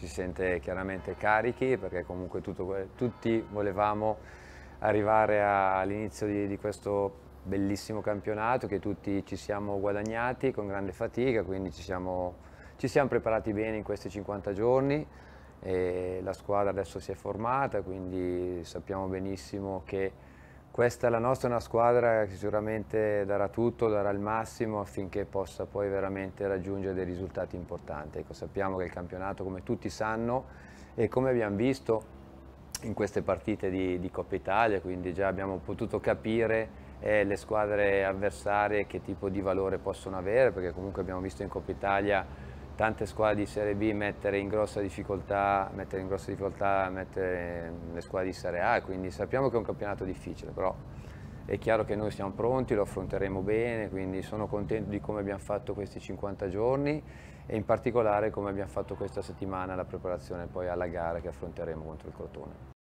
si sente chiaramente carichi perché comunque tutto, tutti volevamo arrivare all'inizio di, di questo bellissimo campionato che tutti ci siamo guadagnati con grande fatica, quindi ci siamo, ci siamo, preparati bene in questi 50 giorni e la squadra adesso si è formata, quindi sappiamo benissimo che questa è la nostra è una squadra che sicuramente darà tutto, darà il massimo affinché possa poi veramente raggiungere dei risultati importanti. Ecco, sappiamo che il campionato, come tutti sanno e come abbiamo visto in queste partite di, di Coppa Italia, quindi già abbiamo potuto capire eh, le squadre avversarie che tipo di valore possono avere, perché comunque abbiamo visto in Coppa Italia tante squadre di Serie B mettere in grossa difficoltà, mettere in grossa difficoltà mettere le squadre di Serie A, quindi sappiamo che è un campionato difficile, però è chiaro che noi siamo pronti, lo affronteremo bene, quindi sono contento di come abbiamo fatto questi 50 giorni e in particolare come abbiamo fatto questa settimana la preparazione poi alla gara che affronteremo contro il Crotone.